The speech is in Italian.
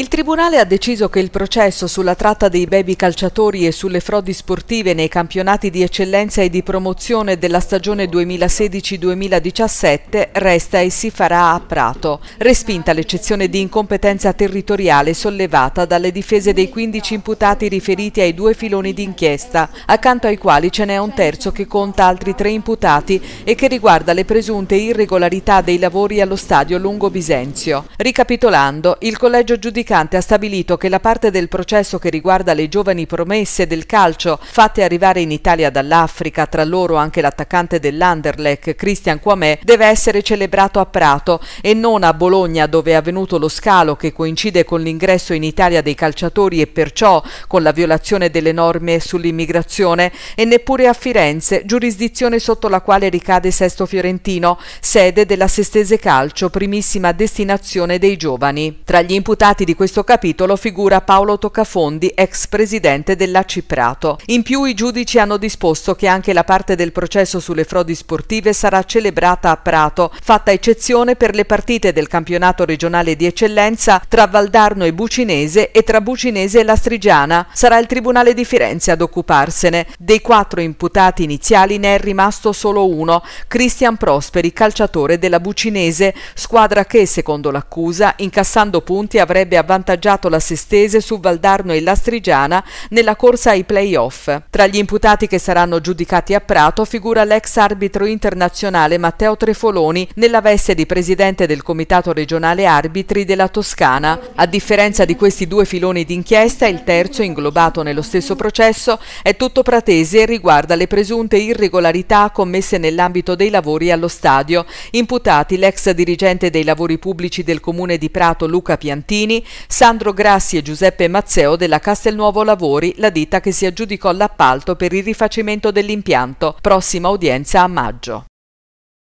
Il Tribunale ha deciso che il processo sulla tratta dei baby calciatori e sulle frodi sportive nei campionati di eccellenza e di promozione della stagione 2016-2017 resta e si farà a Prato, respinta l'eccezione di incompetenza territoriale sollevata dalle difese dei 15 imputati riferiti ai due filoni d'inchiesta, accanto ai quali ce n'è un terzo che conta altri tre imputati e che riguarda le presunte irregolarità dei lavori allo stadio lungo Bisenzio. Ricapitolando, il collegio giudicante praticante ha stabilito che la parte del processo che riguarda le giovani promesse del calcio fatte arrivare in Italia dall'Africa, tra loro anche l'attaccante dell'Anderlecht Christian Quamè, deve essere celebrato a Prato e non a Bologna dove è avvenuto lo scalo che coincide con l'ingresso in Italia dei calciatori e perciò con la violazione delle norme sull'immigrazione e neppure a Firenze, giurisdizione sotto la quale ricade Sesto Fiorentino, sede della Sestese Calcio, primissima destinazione dei giovani. Tra gli imputati di questo capitolo figura Paolo Toccafondi, ex presidente della Ciprato. In più i giudici hanno disposto che anche la parte del processo sulle frodi sportive sarà celebrata a Prato, fatta eccezione per le partite del campionato regionale di eccellenza tra Valdarno e Bucinese e tra Bucinese e Lastrigiana. Sarà il Tribunale di Firenze ad occuparsene. Dei quattro imputati iniziali ne è rimasto solo uno, Cristian Prosperi, calciatore della Bucinese, squadra che, secondo l'accusa, incassando punti avrebbe avvantaggiato l'assistese su Valdarno e Lastrigiana nella corsa ai playoff. Tra gli imputati che saranno giudicati a Prato figura l'ex arbitro internazionale Matteo Trefoloni nella veste di presidente del Comitato regionale arbitri della Toscana. A differenza di questi due filoni d'inchiesta, il terzo, inglobato nello stesso processo, è tutto pratese e riguarda le presunte irregolarità commesse nell'ambito dei lavori allo stadio. Imputati l'ex dirigente dei lavori pubblici del comune di Prato Luca Piantini, Sandro Grassi e Giuseppe Mazzeo della Castelnuovo Lavori, la ditta che si aggiudicò l'appalto per il rifacimento dell'impianto. Prossima udienza a maggio.